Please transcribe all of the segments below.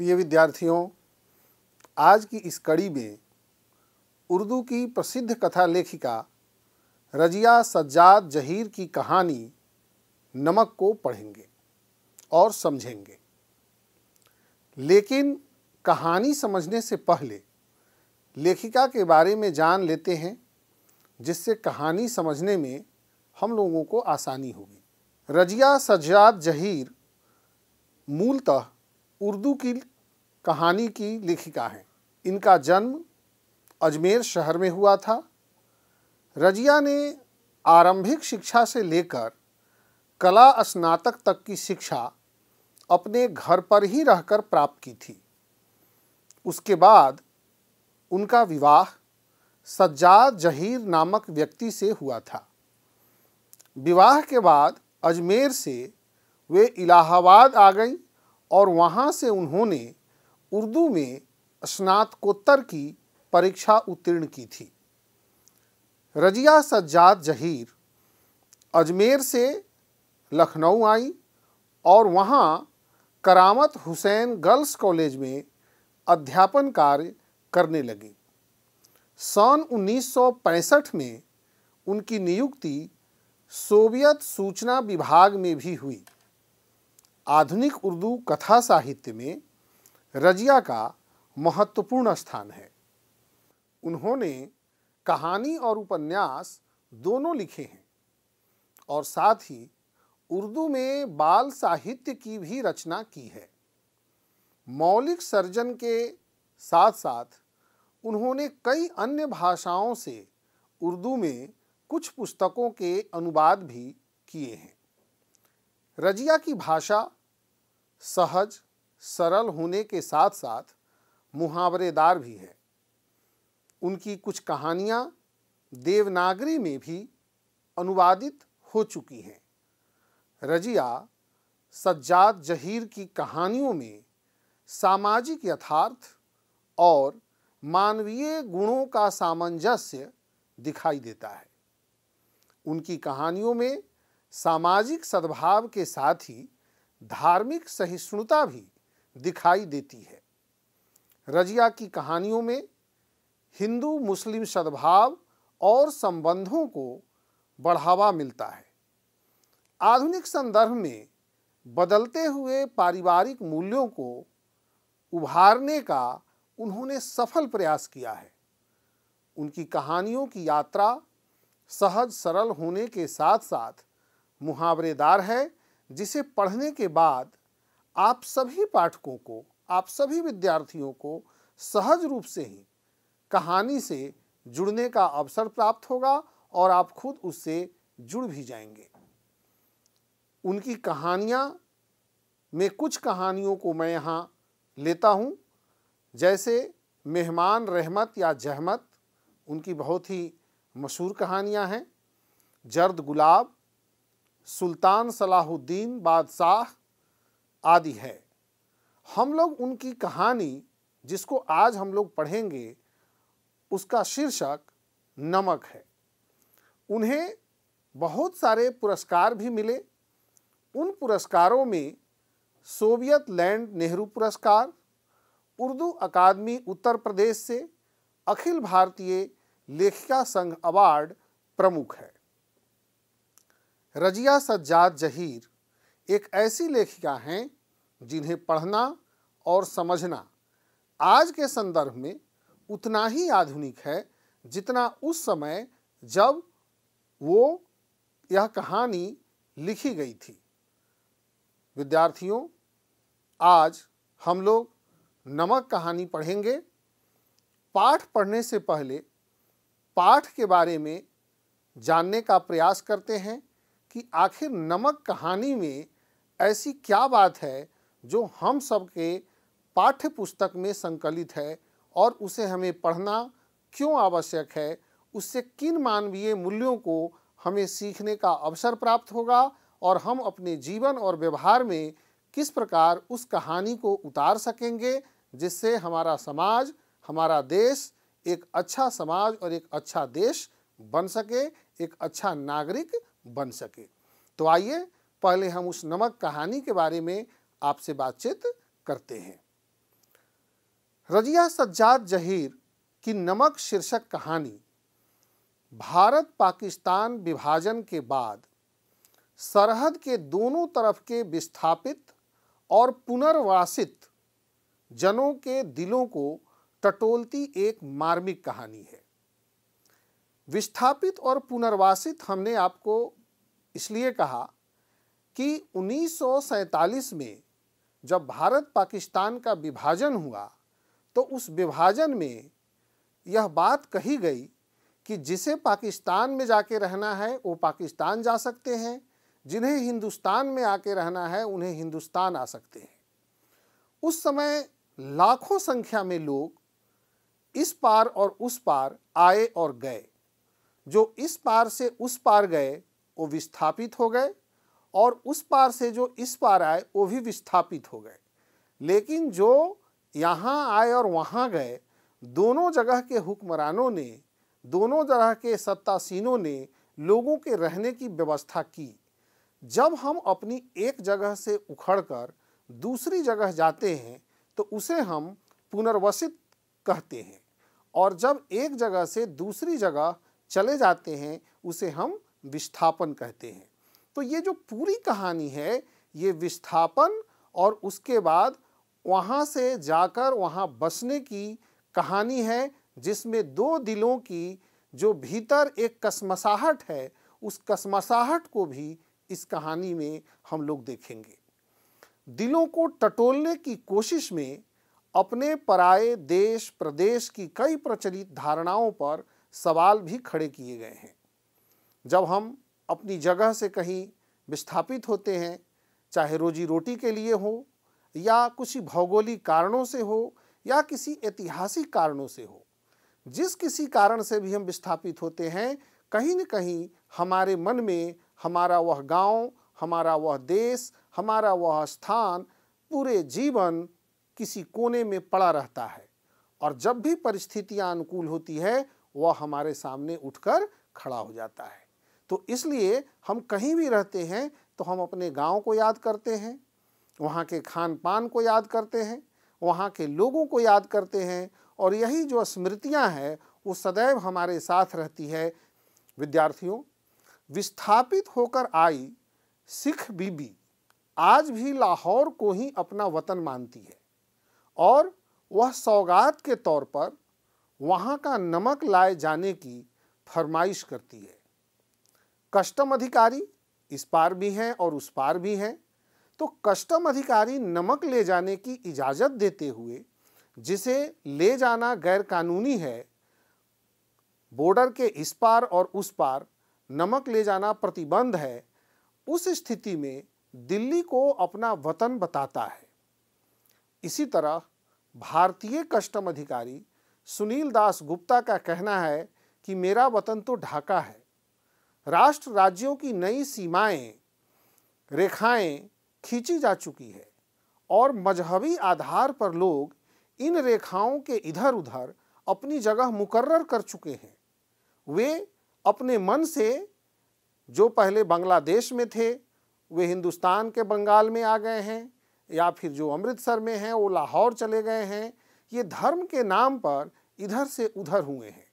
प्रिय विद्यार्थियों आज की इस कड़ी में उर्दू की प्रसिद्ध कथा लेखिका रजिया सज्जाद जहीर की कहानी नमक को पढ़ेंगे और समझेंगे लेकिन कहानी समझने से पहले लेखिका के बारे में जान लेते हैं जिससे कहानी समझने में हम लोगों को आसानी होगी रजिया सज्जाद जहीर मूलतः उर्दू की कहानी की लेखिका हैं इनका जन्म अजमेर शहर में हुआ था रजिया ने आरंभिक शिक्षा से लेकर कला स्नातक तक की शिक्षा अपने घर पर ही रहकर प्राप्त की थी उसके बाद उनका विवाह सज्जाद जहीर नामक व्यक्ति से हुआ था विवाह के बाद अजमेर से वे इलाहाबाद आ गई और वहाँ से उन्होंने उर्दू में स्नातकोत्तर की परीक्षा उत्तीर्ण की थी रजिया सज्जाद जहीर अजमेर से लखनऊ आई और वहाँ करामत हुसैन गर्ल्स कॉलेज में अध्यापन कार्य करने लगी सन 1965 में उनकी नियुक्ति सोवियत सूचना विभाग में भी हुई आधुनिक उर्दू कथा साहित्य में रजिया का महत्वपूर्ण स्थान है उन्होंने कहानी और उपन्यास दोनों लिखे हैं और साथ ही उर्दू में बाल साहित्य की भी रचना की है मौलिक सर्जन के साथ साथ उन्होंने कई अन्य भाषाओं से उर्दू में कुछ पुस्तकों के अनुवाद भी किए हैं रजिया की भाषा सहज सरल होने के साथ साथ मुहावरेदार भी हैं उनकी कुछ कहानियाँ देवनागरी में भी अनुवादित हो चुकी हैं रजिया सज्जाद जहीर की कहानियों में सामाजिक यथार्थ और मानवीय गुणों का सामंजस्य दिखाई देता है उनकी कहानियों में सामाजिक सद्भाव के साथ ही धार्मिक सहिष्णुता भी दिखाई देती है रजिया की कहानियों में हिंदू मुस्लिम सद्भाव और संबंधों को बढ़ावा मिलता है आधुनिक संदर्भ में बदलते हुए पारिवारिक मूल्यों को उभारने का उन्होंने सफल प्रयास किया है उनकी कहानियों की यात्रा सहज सरल होने के साथ साथ मुहावरेदार है जिसे पढ़ने के बाद आप सभी पाठकों को आप सभी विद्यार्थियों को सहज रूप से ही कहानी से जुड़ने का अवसर प्राप्त होगा और आप खुद उससे जुड़ भी जाएंगे उनकी कहानियाँ में कुछ कहानियों को मैं यहाँ लेता हूँ जैसे मेहमान रहमत या जहमत उनकी बहुत ही मशहूर कहानियाँ हैं जर्द गुलाब सुल्तान सलाहुद्दीन बादशाह आदि है हम लोग उनकी कहानी जिसको आज हम लोग पढ़ेंगे उसका शीर्षक नमक है उन्हें बहुत सारे पुरस्कार भी मिले उन पुरस्कारों में सोवियत लैंड नेहरू पुरस्कार उर्दू अकादमी उत्तर प्रदेश से अखिल भारतीय लेखिका संघ अवार्ड प्रमुख है रजिया सज्जाद जहीर एक ऐसी लेखिका हैं जिन्हें पढ़ना और समझना आज के संदर्भ में उतना ही आधुनिक है जितना उस समय जब वो यह कहानी लिखी गई थी विद्यार्थियों आज हम लोग नमक कहानी पढ़ेंगे पाठ पढ़ने से पहले पाठ के बारे में जानने का प्रयास करते हैं कि आखिर नमक कहानी में ऐसी क्या बात है जो हम सब के पाठ्य पुस्तक में संकलित है और उसे हमें पढ़ना क्यों आवश्यक है उससे किन मानवीय मूल्यों को हमें सीखने का अवसर प्राप्त होगा और हम अपने जीवन और व्यवहार में किस प्रकार उस कहानी को उतार सकेंगे जिससे हमारा समाज हमारा देश एक अच्छा समाज और एक अच्छा देश बन सके एक अच्छा नागरिक बन सके तो आइए पहले हम उस नमक कहानी के बारे में आपसे बातचीत करते हैं रजिया सज्जाद जहीर की नमक शीर्षक कहानी भारत पाकिस्तान विभाजन के बाद सरहद के दोनों तरफ के विस्थापित और पुनर्वासित जनों के दिलों को टटोलती एक मार्मिक कहानी है विस्थापित और पुनर्वासित हमने आपको इसलिए कहा कि उन्नीस में जब भारत पाकिस्तान का विभाजन हुआ तो उस विभाजन में यह बात कही गई कि जिसे पाकिस्तान में जाके रहना है वो पाकिस्तान जा सकते हैं जिन्हें हिंदुस्तान में आके रहना है उन्हें हिंदुस्तान आ सकते हैं उस समय लाखों संख्या में लोग इस पार और उस पार आए और गए जो इस पार से उस पार गए वो विस्थापित हो गए और उस पार से जो इस पार आए वो भी विस्थापित हो गए लेकिन जो यहाँ आए और वहाँ गए दोनों जगह के हुक्मरानों ने दोनों तरह के सत्तासीनों ने लोगों के रहने की व्यवस्था की जब हम अपनी एक जगह से उखड़कर दूसरी जगह जाते हैं तो उसे हम पुनर्वसित कहते हैं और जब एक जगह से दूसरी जगह चले जाते हैं उसे हम विस्थापन कहते हैं तो ये जो पूरी कहानी है ये विस्थापन और उसके बाद वहाँ से जाकर वहाँ बसने की कहानी है जिसमें दो दिलों की जो भीतर एक कसमसाहट है उस कसमसाहट को भी इस कहानी में हम लोग देखेंगे दिलों को टटोलने की कोशिश में अपने पराए देश प्रदेश की कई प्रचलित धारणाओं पर सवाल भी खड़े किए गए हैं जब हम अपनी जगह से कहीं विस्थापित होते हैं चाहे रोजी रोटी के लिए हो या किसी भौगोलिक कारणों से हो या किसी ऐतिहासिक कारणों से हो जिस किसी कारण से भी हम विस्थापित होते हैं कहीं न कहीं हमारे मन में हमारा वह गांव, हमारा वह देश हमारा वह स्थान पूरे जीवन किसी कोने में पड़ा रहता है और जब भी परिस्थितियां अनुकूल होती है वह हमारे सामने उठकर खड़ा हो जाता है तो इसलिए हम कहीं भी रहते हैं तो हम अपने गांव को याद करते हैं वहाँ के खान पान को याद करते हैं वहाँ के लोगों को याद करते हैं और यही जो स्मृतियाँ हैं वो सदैव हमारे साथ रहती है विद्यार्थियों विस्थापित होकर आई सिख बीबी आज भी लाहौर को ही अपना वतन मानती है और वह सौगात के तौर पर वहाँ का नमक लाए जाने की फरमाइश करती है कस्टम अधिकारी इस पार भी हैं और उस पार भी हैं तो कस्टम अधिकारी नमक ले जाने की इजाज़त देते हुए जिसे ले जाना गैर कानूनी है बॉर्डर के इस पार और उस पार नमक ले जाना प्रतिबंध है उस स्थिति में दिल्ली को अपना वतन बताता है इसी तरह भारतीय कस्टम अधिकारी सुनील दास गुप्ता का कहना है कि मेरा वतन तो ढाका है राष्ट्र राज्यों की नई सीमाएं रेखाएं खींची जा चुकी है और मजहबी आधार पर लोग इन रेखाओं के इधर उधर अपनी जगह मुकर्र कर चुके हैं वे अपने मन से जो पहले बांग्लादेश में थे वे हिंदुस्तान के बंगाल में आ गए हैं या फिर जो अमृतसर में हैं वो लाहौर चले गए हैं ये धर्म के नाम पर इधर से उधर हुए हैं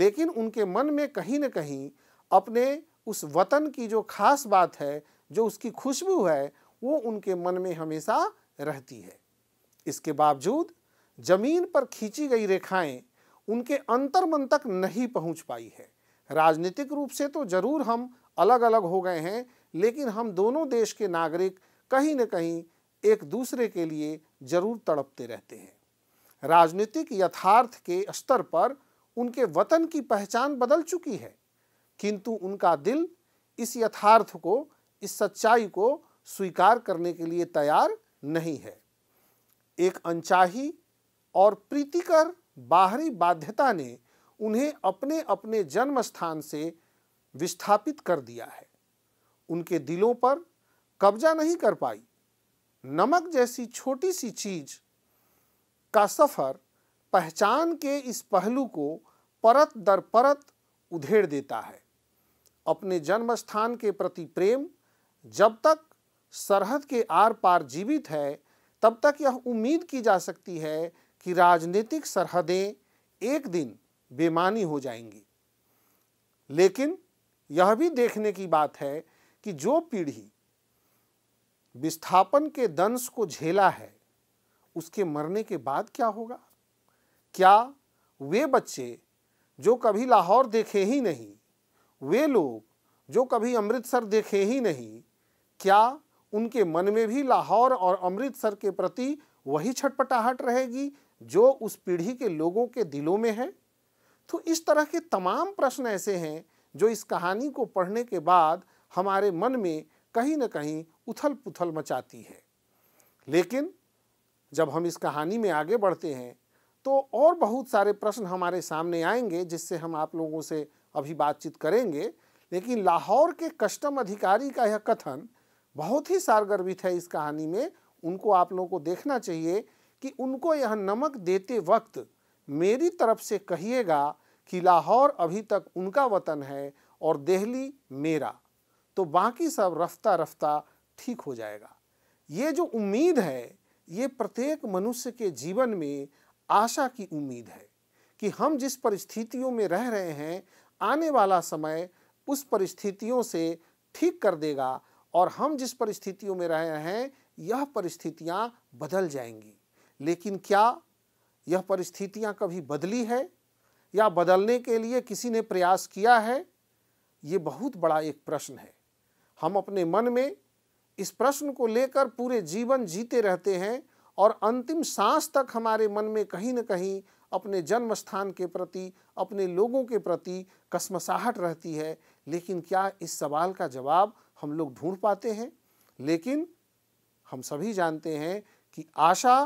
लेकिन उनके मन में कहीं न कहीं अपने उस वतन की जो खास बात है जो उसकी खुशबू है वो उनके मन में हमेशा रहती है इसके बावजूद जमीन पर खींची गई रेखाएं उनके अंतर्मन तक नहीं पहुंच पाई है राजनीतिक रूप से तो ज़रूर हम अलग अलग हो गए हैं लेकिन हम दोनों देश के नागरिक कहीं न कहीं एक दूसरे के लिए ज़रूर तड़पते रहते हैं राजनीतिक यथार्थ के स्तर पर उनके वतन की पहचान बदल चुकी है किंतु उनका दिल इस यथार्थ को इस सच्चाई को स्वीकार करने के लिए तैयार नहीं है एक अनचाही और प्रीतिकर बाहरी बाध्यता ने उन्हें अपने अपने जन्म स्थान से विस्थापित कर दिया है उनके दिलों पर कब्जा नहीं कर पाई नमक जैसी छोटी सी चीज का सफर पहचान के इस पहलू को परत दर परत उधेड़ देता है अपने जन्म स्थान के प्रति प्रेम जब तक सरहद के आर पार जीवित है तब तक यह उम्मीद की जा सकती है कि राजनीतिक सरहदें एक दिन बेमानी हो जाएंगी लेकिन यह भी देखने की बात है कि जो पीढ़ी विस्थापन के दंश को झेला है उसके मरने के बाद क्या होगा क्या वे बच्चे जो कभी लाहौर देखे ही नहीं वे लोग जो कभी अमृतसर देखे ही नहीं क्या उनके मन में भी लाहौर और अमृतसर के प्रति वही छटपटाहट रहेगी जो उस पीढ़ी के लोगों के दिलों में है तो इस तरह के तमाम प्रश्न ऐसे हैं जो इस कहानी को पढ़ने के बाद हमारे मन में कहीं ना कहीं उथल पुथल मचाती है लेकिन जब हम इस कहानी में आगे बढ़ते हैं तो और बहुत सारे प्रश्न हमारे सामने आएंगे जिससे हम आप लोगों से अभी बातचीत करेंगे लेकिन लाहौर के कस्टम अधिकारी का यह कथन बहुत ही सारगर्भित है इस कहानी में उनको आप लोगों को देखना चाहिए कि उनको यह नमक देते वक्त मेरी तरफ से कहिएगा कि लाहौर अभी तक उनका वतन है और दिल्ली मेरा तो बाकी सब रफ्ता रफ्ता ठीक हो जाएगा ये जो उम्मीद है ये प्रत्येक मनुष्य के जीवन में आशा की उम्मीद है कि हम जिस परिस्थितियों में रह रहे हैं आने वाला समय उस परिस्थितियों से ठीक कर देगा और हम जिस परिस्थितियों में रहे हैं यह परिस्थितियां बदल जाएंगी लेकिन क्या यह परिस्थितियां कभी बदली है या बदलने के लिए किसी ने प्रयास किया है ये बहुत बड़ा एक प्रश्न है हम अपने मन में इस प्रश्न को लेकर पूरे जीवन जीते रहते हैं और अंतिम सांस तक हमारे मन में कहीं ना कहीं अपने जन्म स्थान के प्रति अपने लोगों के प्रति कसमसाहट रहती है लेकिन क्या इस सवाल का जवाब हम लोग ढूंढ पाते हैं लेकिन हम सभी जानते हैं कि आशा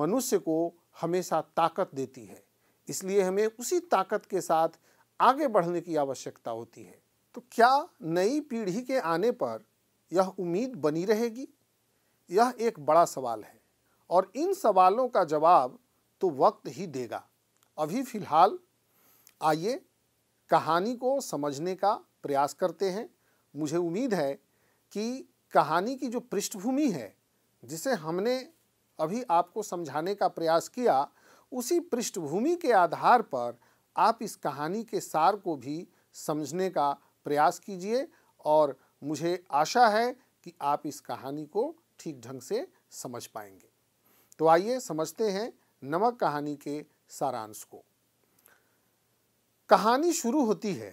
मनुष्य को हमेशा ताकत देती है इसलिए हमें उसी ताकत के साथ आगे बढ़ने की आवश्यकता होती है तो क्या नई पीढ़ी के आने पर यह उम्मीद बनी रहेगी यह एक बड़ा सवाल है और इन सवालों का जवाब तो वक्त ही देगा अभी फ़िलहाल आइए कहानी को समझने का प्रयास करते हैं मुझे उम्मीद है कि कहानी की जो पृष्ठभूमि है जिसे हमने अभी आपको समझाने का प्रयास किया उसी पृष्ठभूमि के आधार पर आप इस कहानी के सार को भी समझने का प्रयास कीजिए और मुझे आशा है कि आप इस कहानी को ठीक ढंग से समझ पाएंगे तो आइए समझते हैं नमक कहानी के सारांश को कहानी शुरू होती है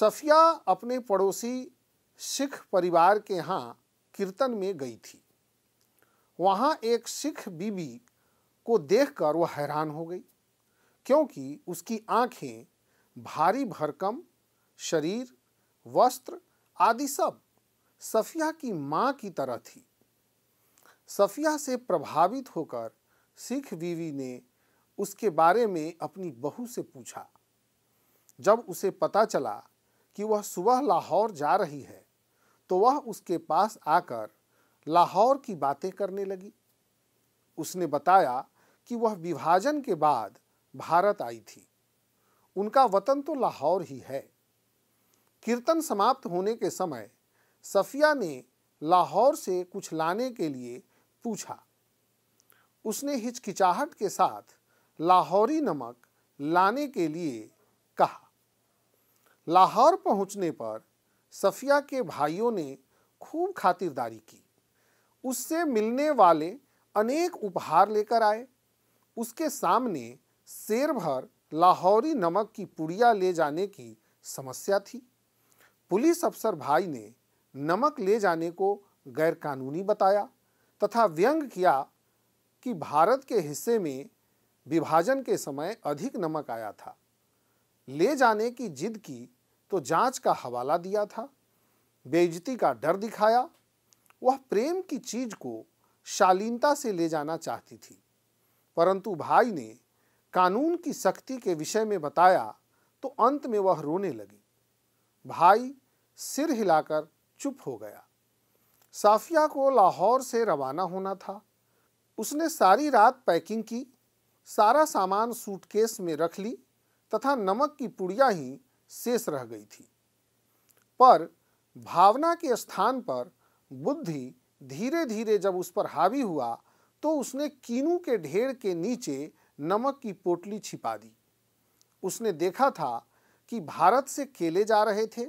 सफिया अपने पड़ोसी सिख परिवार के यहाँ कीर्तन में गई थी वहाँ एक सिख बीबी को देखकर वह हैरान हो गई क्योंकि उसकी आंखें भारी भरकम शरीर वस्त्र आदि सब सफिया की माँ की तरह थी सफिया से प्रभावित होकर सिख बीवी ने उसके बारे में अपनी बहू से पूछा जब उसे पता चला कि वह सुबह लाहौर जा रही है तो वह उसके पास आकर लाहौर की बातें करने लगी उसने बताया कि वह विभाजन के बाद भारत आई थी उनका वतन तो लाहौर ही है कीर्तन समाप्त होने के समय सफिया ने लाहौर से कुछ लाने के लिए पूछा उसने हिचकिचाहट के साथ लाहौरी नमक लाने के लिए कहा लाहौर पहुंचने पर सफिया के भाइयों ने खूब खातिरदारी की उससे मिलने वाले अनेक उपहार लेकर आए उसके सामने शेर भर लाहौरी नमक की पुड़िया ले जाने की समस्या थी पुलिस अफसर भाई ने नमक ले जाने को गैरकानूनी बताया तथा व्यंग किया कि भारत के हिस्से में विभाजन के समय अधिक नमक आया था ले जाने की जिद की तो जांच का हवाला दिया था बेइज्जती का डर दिखाया वह प्रेम की चीज को शालीनता से ले जाना चाहती थी परंतु भाई ने कानून की सख्ती के विषय में बताया तो अंत में वह रोने लगी भाई सिर हिलाकर चुप हो गया साफिया को लाहौर से रवाना होना था उसने सारी रात पैकिंग की सारा सामान सूटकेस में रख ली तथा नमक की पुड़िया ही शेष रह गई थी पर भावना के स्थान पर बुद्धि धीरे धीरे जब उस पर हावी हुआ तो उसने कीनू के ढेर के नीचे नमक की पोटली छिपा दी उसने देखा था कि भारत से केले जा रहे थे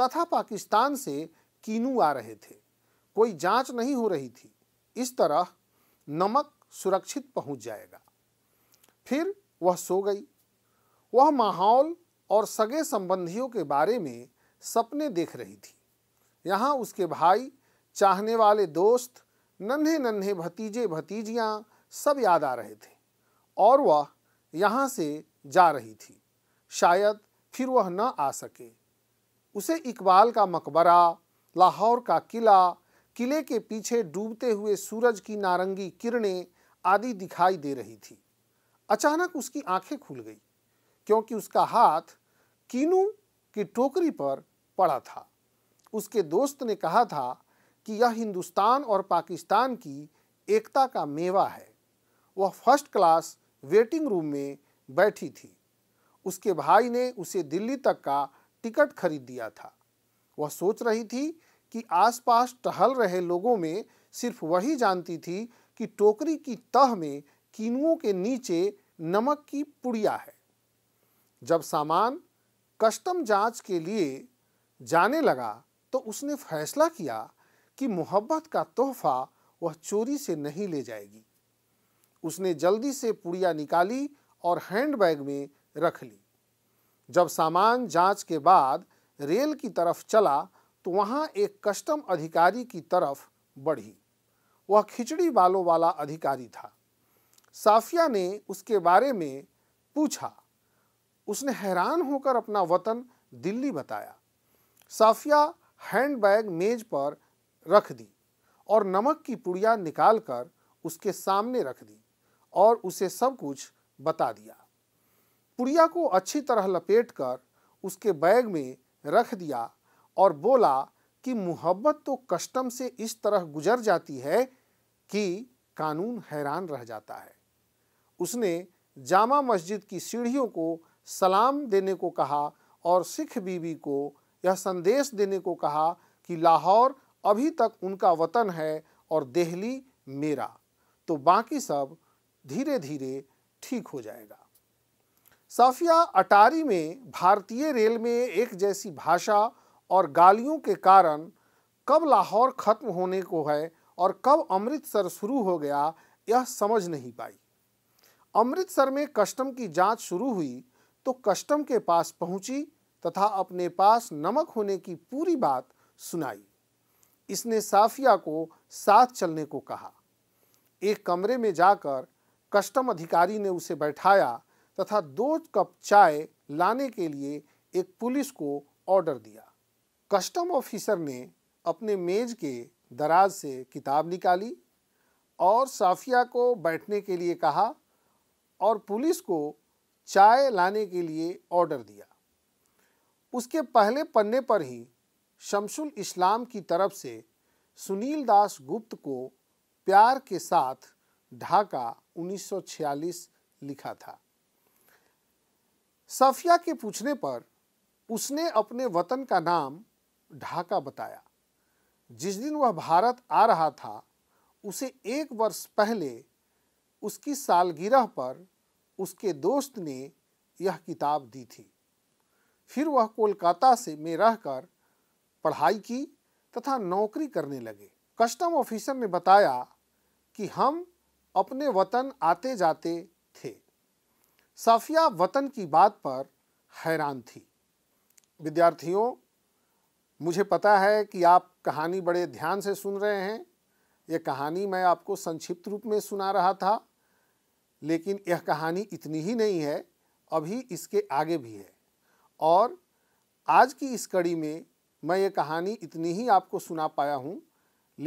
तथा पाकिस्तान से कीनू आ रहे थे कोई जांच नहीं हो रही थी इस तरह नमक सुरक्षित पहुंच जाएगा फिर वह सो गई वह माहौल और सगे संबंधियों के बारे में सपने देख रही थी यहाँ उसके भाई चाहने वाले दोस्त नन्हे नन्हे भतीजे भतीजियाँ सब याद आ रहे थे और वह यहाँ से जा रही थी शायद फिर वह न आ सके उसे इकबाल का मकबरा लाहौर का किला किले के पीछे डूबते हुए सूरज की नारंगी किरणें आदि दिखाई दे रही थी अचानक उसकी आंखें खुल गई क्योंकि उसका हाथ कीनू की टोकरी पर पड़ा था उसके दोस्त ने कहा था कि यह हिंदुस्तान और पाकिस्तान की एकता का मेवा है वह फर्स्ट क्लास वेटिंग रूम में बैठी थी उसके भाई ने उसे दिल्ली तक का टिकट खरीद दिया था वह सोच रही थी कि आसपास टहल रहे लोगों में सिर्फ वही जानती थी कि टोकरी की तह में किनुओं के नीचे नमक की पुड़िया है जब सामान कस्टम जांच के लिए जाने लगा तो उसने फैसला किया कि मोहब्बत का तोहफा वह चोरी से नहीं ले जाएगी उसने जल्दी से पुड़िया निकाली और हैंडबैग में रख ली जब सामान जांच के बाद रेल की तरफ चला तो वहाँ एक कस्टम अधिकारी की तरफ बढ़ी वह खिचड़ी बालों वाला अधिकारी था साफिया ने उसके बारे में पूछा उसने हैरान होकर अपना वतन दिल्ली बताया साफिया हैंडबैग मेज पर रख दी और नमक की पुड़िया निकालकर उसके सामने रख दी और उसे सब कुछ बता दिया पुड़िया को अच्छी तरह लपेट कर उसके बैग में रख दिया और बोला कि मोहब्बत तो कस्टम से इस तरह गुजर जाती है कि कानून हैरान रह जाता है उसने जामा मस्जिद की सीढ़ियों को सलाम देने को कहा और सिख बीबी को यह संदेश देने को कहा कि लाहौर अभी तक उनका वतन है और दिल्ली मेरा तो बाकी सब धीरे धीरे ठीक हो जाएगा साफिया अटारी में भारतीय रेल में एक जैसी भाषा और गालियों के कारण कब लाहौर खत्म होने को है और कब अमृतसर शुरू हो गया यह समझ नहीं पाई अमृतसर में कस्टम की जांच शुरू हुई तो कस्टम के पास पहुंची तथा अपने पास नमक होने की पूरी बात सुनाई इसने साफिया को साथ चलने को कहा एक कमरे में जाकर कस्टम अधिकारी ने उसे बैठाया तथा दो कप चाय लाने के लिए एक पुलिस को ऑर्डर दिया कस्टम ऑफिसर ने अपने मेज के दराज से किताब निकाली और साफिया को बैठने के लिए कहा और पुलिस को चाय लाने के लिए ऑर्डर दिया उसके पहले पन्ने पर ही शमसुल इस्लाम की तरफ से सुनील दास गुप्त को प्यार के साथ ढाका 1946 लिखा था साफिया के पूछने पर उसने अपने वतन का नाम ढाका बताया जिस दिन वह भारत आ रहा था उसे एक वर्ष पहले उसकी सालगिरह पर उसके दोस्त ने यह किताब दी थी फिर वह कोलकाता से में रहकर पढ़ाई की तथा नौकरी करने लगे कस्टम ऑफिसर ने बताया कि हम अपने वतन आते जाते थे साफिया वतन की बात पर हैरान थी विद्यार्थियों मुझे पता है कि आप कहानी बड़े ध्यान से सुन रहे हैं यह कहानी मैं आपको संक्षिप्त रूप में सुना रहा था लेकिन यह कहानी इतनी ही नहीं है अभी इसके आगे भी है और आज की इस कड़ी में मैं ये कहानी इतनी ही आपको सुना पाया हूँ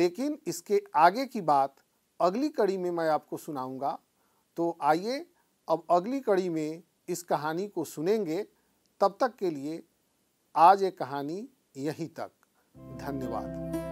लेकिन इसके आगे की बात अगली कड़ी में मैं आपको सुनाऊँगा तो आइए अब अगली कड़ी में इस कहानी को सुनेंगे तब तक के लिए आज ये कहानी यहीं तक धन्यवाद